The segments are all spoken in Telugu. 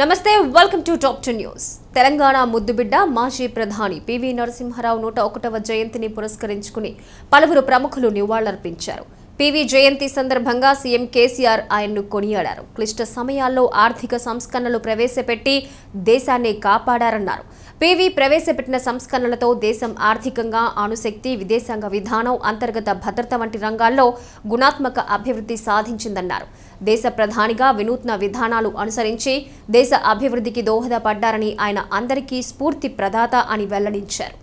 నమస్తే welcome to top two news Telangana ముద్దుబిడ్డ మాజీ ప్రధాని పివి నరసింహారావు నూట ఒకటవ జయంతిని పురస్కరించుకుని పలువురు ప్రముఖులు నివాళులర్పించారు పివి జయంతి సందర్భంగా సీఎం కేసీఆర్ ఆయన్ను కొనియాడారు క్లిష్ట సమయాల్లో ఆర్థిక సంస్కరణలు ప్రవేశపెట్టి దేశాన్ని కాపాడారన్నారు పివి ప్రవేశపెట్టిన సంస్కరణలతో దేశం ఆర్థికంగా అణుశక్తి విదేశాంగ విధానం అంతర్గత భద్రత వంటి రంగాల్లో గుణాత్మక అభివృద్ధి సాధించిందన్నారు దేశ ప్రధానిగా వినూత్న విధానాలు అనుసరించి దేశ అభివృద్ధికి దోహదపడ్డారని ఆయన అందరికీ స్ఫూర్తి ప్రదాత అని వెల్లడించారు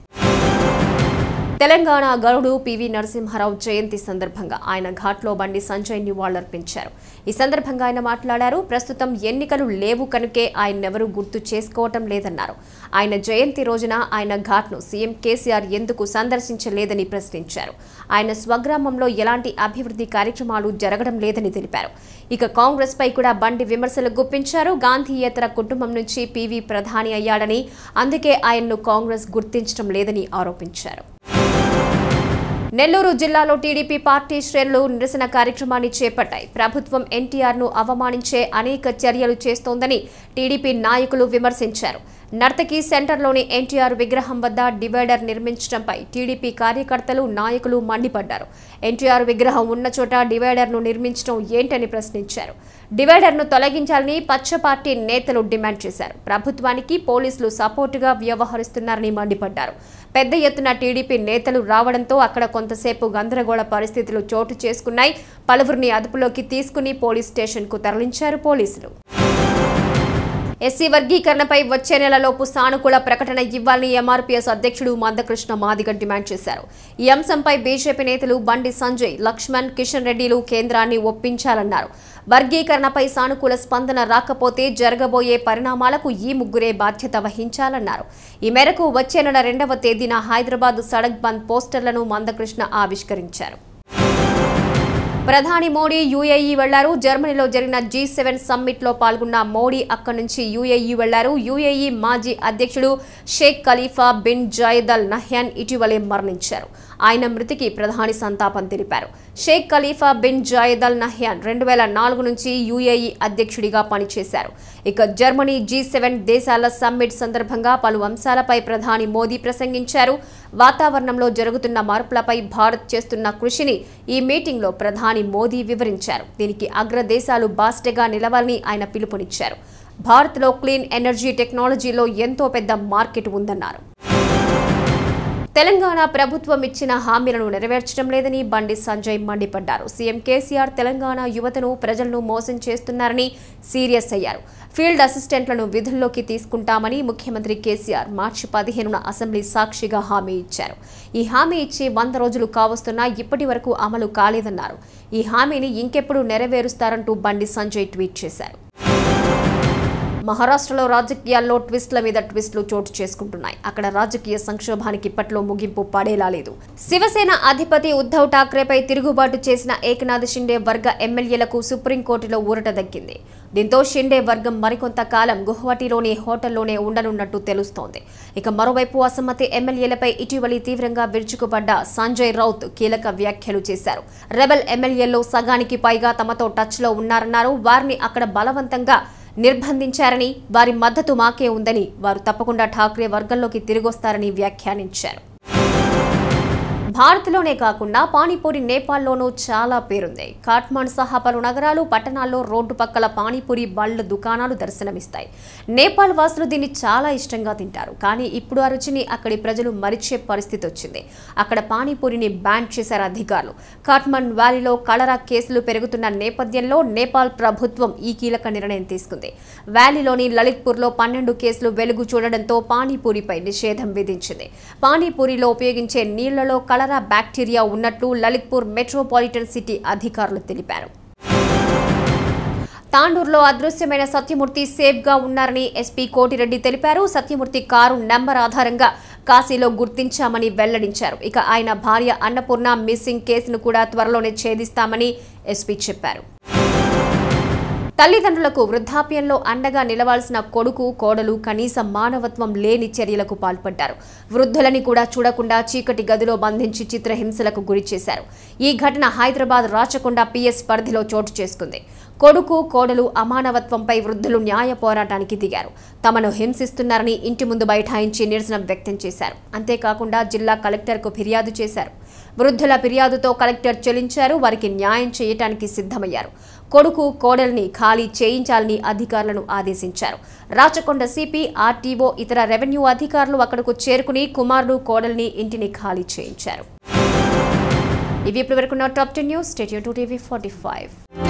తెలంగాణ గరుడు పివి నరసింహారావు జయంతి సందర్భంగా ఆయన ఘాట్లో బండి సంజయ్ నివాళులర్పించారు ఈ సందర్భంగా ఆయన మాట్లాడారు ప్రస్తుతం ఎన్నికలు లేవు కనుకే ఆయన్నెవరూ గుర్తు చేసుకోవటం లేదన్నారు ఆయన జయంతి రోజున ఆయన ఘాట్ను సీఎం కేసీఆర్ ఎందుకు సందర్శించలేదని ప్రశ్నించారు ఆయన స్వగ్రామంలో ఎలాంటి అభివృద్ధి కార్యక్రమాలు జరగడం లేదని తెలిపారు ఇక కాంగ్రెస్ పై కూడా బండి విమర్శలు గుప్పించారు గాంధీయేతర కుటుంబం నుంచి పివి ప్రధాని అయ్యాడని అందుకే ఆయన్ను కాంగ్రెస్ గుర్తించడం లేదని ఆరోపించారు నెల్లూరు జిల్లాలో టీడీపీ పార్టీ శ్రేణులు నిరసన కార్యక్రమాన్ని చేపట్టాయి ప్రభుత్వం ఎన్టీఆర్ను అవమానించే అనేక చర్యలు చేస్తోందని టీడీపీ నాయకులు విమర్శించారు నర్తకి సెంటర్లోని ఎన్టీఆర్ విగ్రహం వద్ద డివైడర్ నిర్మించడంపై టీడీపీ కార్యకర్తలు నాయకులు మండిపడ్డారు ఎన్టీఆర్ విగ్రహం ఉన్న చోట డివైడర్ను నిర్మించడం ఏంటని ప్రశ్నించారు డివైడర్ను తొలగించాలని పచ్చ పార్టీ నేతలు డిమాండ్ చేశారు ప్రభుత్వానికి పోలీసులు సపోర్టుగా వ్యవహరిస్తున్నారని మండిపడ్డారు పెద్ద ఎత్తున టీడీపీ నేతలు రావడంతో అక్కడ కొంతసేపు గందరగోళ పరిస్థితులు చోటు చేసుకున్నాయి పలువురిని అదుపులోకి తీసుకుని పోలీస్ స్టేషన్కు తరలించారు పోలీసులు ఎస్సీ వర్గీకరణపై వచ్చే నెలలోపు సానుకూల ప్రకటన ఇవ్వాలని ఎంఆర్పీఎస్ అధ్యక్షుడు మందకృష్ణ మాదిగ డిమాండ్ చేశారు ఈ అంశంపై బీజేపీ నేతలు బండి సంజయ్ లక్ష్మణ్ కిషన్ రెడ్డిలు కేంద్రాన్ని ఒప్పించాలన్నారు వర్గీకరణపై సానుకూల స్పందన రాకపోతే జరగబోయే పరిణామాలకు ఈ ముగ్గురే బాధ్యత వహించాలన్నారు ఈ మేరకు వచ్చే నెల రెండవ తేదీన హైదరాబాద్ సడక్ బంద్ పోస్టర్లను మందకృష్ణ ఆవిష్కరించారు ప్రధాని మోడీ యూఏఈ వెళ్లారు జర్మనీలో జరిగిన జీ సెవెన్ సమ్మిట్లో పాల్గొన్న మోడీ అక్కడి నుంచి యూఏఈ వెళ్లారు యూఏఈ మాజీ అధ్యక్షుడు Sheikh Khalifa bin Zayed Al Nahyan ఇటీవలే మరణించారు ఆయన మృతికి ప్రధాని సంతాపం తెలిపారు Sheikh Khalifa bin Zayed Al Nahyan రెండు వేల నాలుగు నుంచి యూఏఈ అధ్యక్షుడిగా పనిచేశారు ఇక జర్మనీ జీ సెవెన్ దేశాల సమ్మిట్ సందర్భంగా పలు అంశాలపై ప్రధాని మోదీ ప్రసంగించారు వాతావరణంలో జరుగుతున్న మార్పులపై భారత్ చేస్తున్న కృషిని ఈ మీటింగ్లో ప్రధాని ప్రధాని మోదీ వివరించారు దీనికి అగ్రదేశాలు బాస్టెగా నిలవాలని ఆయన పిలుపునిచ్చారు భారత్లో క్లీన్ ఎనర్జీ టెక్నాలజీలో ఎంతో పెద్ద మార్కెట్ ఉందన్నారు తెలంగాణ ప్రభుత్వం ఇచ్చిన హామీలను నెరవేర్చడం లేదని బండి సంజయ్ మండిపడ్డారు సీఎం కేసీఆర్ తెలంగాణ యువతను ప్రజలను మోసం చేస్తున్నారని సీరియస్ అయ్యారు ఫీల్డ్ అసిస్టెంట్లను విధుల్లోకి తీసుకుంటామని ముఖ్యమంత్రి కేసీఆర్ మార్చి పదిహేనున అసెంబ్లీ సాక్షిగా హామీ ఇచ్చారు ఈ హామీ ఇచ్చి వంద రోజులు కావస్తున్నా ఇప్పటి అమలు కాలేదన్నారు ఈ హామీని ఇంకెప్పుడు నెరవేరుస్తారంటూ బండి సంజయ్ ట్వీట్ చేశారు మహారాష్ట్రలో రాజకీయాల్లో ట్విస్ట్ల మీద ట్విస్ట్లు చోటు చేసుకుంటున్నాయి అక్కడ రాజకీయ సంక్షోభానికి ఇప్పట్లో ముగింపు పడేలా లేదు శివసేన అధిపతి ఉద్దవ్ ఠాక్రేపై తిరుగుబాటు చేసిన ఏకనాథ్ షిండే వర్గ ఎమ్మెల్యేలకు సుప్రీంకోర్టులో ఊరట దక్కింది దీంతో షిండే వర్గం మరికొంత కాలం గుహవాటిలోని హోటల్లోనే ఉండనున్నట్టు తెలుస్తోంది ఇక మరోవైపు అసమ్మతి ఎమ్మెల్యేలపై ఇటీవలి తీవ్రంగా విరుచుకుపడ్డ సంజయ్ రౌత్ కీలక వ్యాఖ్యలు చేశారు రెబల్ ఎమ్మెల్యేల్లో సగానికి పైగా తమతో టచ్లో ఉన్నారన్నారు వారిని అక్కడ బలవంతంగా నిర్బంధించారని వారి మద్దతు మాకే ఉందని వారు తప్పకుండా ఠాక్రే వర్గంలోకి తిరిగొస్తారని వ్యాఖ్యానించారు భారత్లోనే కాకుండా పానీపూరి నేపాల్లోనూ చాలా పేరుంది ఖాట్మాండ్ సహా పలు నగరాలు పట్టణాల్లో రోడ్డు పక్కల పానీపూరి బళ్ళ దుకాణాలు దర్శనమిస్తాయి నేపాల్ వాసులు దీన్ని చాలా ఇష్టంగా తింటారు కానీ ఇప్పుడు ఆ రుచిని అక్కడి ప్రజలు మరిచే పరిస్థితి వచ్చింది అక్కడ పానీపూరిని బ్యాన్ చేశారు అధికారులు కాట్మాండ్ వ్యాలీలో కలరా కేసులు పెరుగుతున్న నేపథ్యంలో నేపాల్ ప్రభుత్వం ఈ కీలక నిర్ణయం తీసుకుంది వ్యాలీలోని లలిత్పూర్లో పన్నెండు కేసులు వెలుగు చూడడంతో పానీపూరిపై నిషేధం విధించింది పానీపూరిలో ఉపయోగించే నీళ్లలో కళ కలరా బ్యాక్టీరియా ఉన్నట్లు లలిత్పూర్ మెట్రోపాలిటన్ సిటీ అధికారులు తెలిపారు తాండూరులో అదృశ్యమైన సత్యమూర్తి సేఫ్గా ఉన్నారని ఎస్పీ కోటిరెడ్డి తెలిపారు సత్యమూర్తి కారు నెంబర్ ఆధారంగా కాశీలో గుర్తించామని వెల్లడించారు ఇక ఆయన భార్య అన్నపూర్ణ మిస్సింగ్ కేసును కూడా త్వరలోనే ఛేదిస్తామని ఎస్పీ చెప్పారు తల్లిదండ్రులకు వృద్ధాప్యంలో అండగా నిలవాల్సిన కొడుకు కోడలు కనీస మానవత్వం లేని చర్యలకు పాల్పడ్డారు వృద్ధులని కూడా చూడకుండా చీకటి గదిలో బంధించి చిత్రహింసలకు చేశారు ఈ ఘటన హైదరాబాద్ రాచకొండ పిఎస్ పరిధిలో చోటు చేసుకుంది కొడుకు కోడలు అమానవత్వంపై వృద్ధులు న్యాయ పోరాటానికి దిగారు తమను హింసిస్తున్నారని ఇంటి ముందు బైఠాయించి నిరసన వ్యక్తం చేశారు అంతేకాకుండా జిల్లా కలెక్టర్కు ఫిర్యాదు చేశారు వృద్ధుల ఫిర్యాదుతో కలెక్టర్ చెల్లించారు వారికి న్యాయం చేయటానికి సిద్ధమయ్యారు కొడుకు కోడల్ని ఖాళీ చేయించాలని అధికారులను ఆదేశించారు రాచకొండ సిపి ఆర్టీఓ ఇతర రెవెన్యూ అధికారులు అక్కడకు చేరుకుని కుమారుడు కోడల్ని ఇంటిని ఖాళీ చేయించారు ఇవి ఇప్పుడు వరకున్న top ten news two TV forty five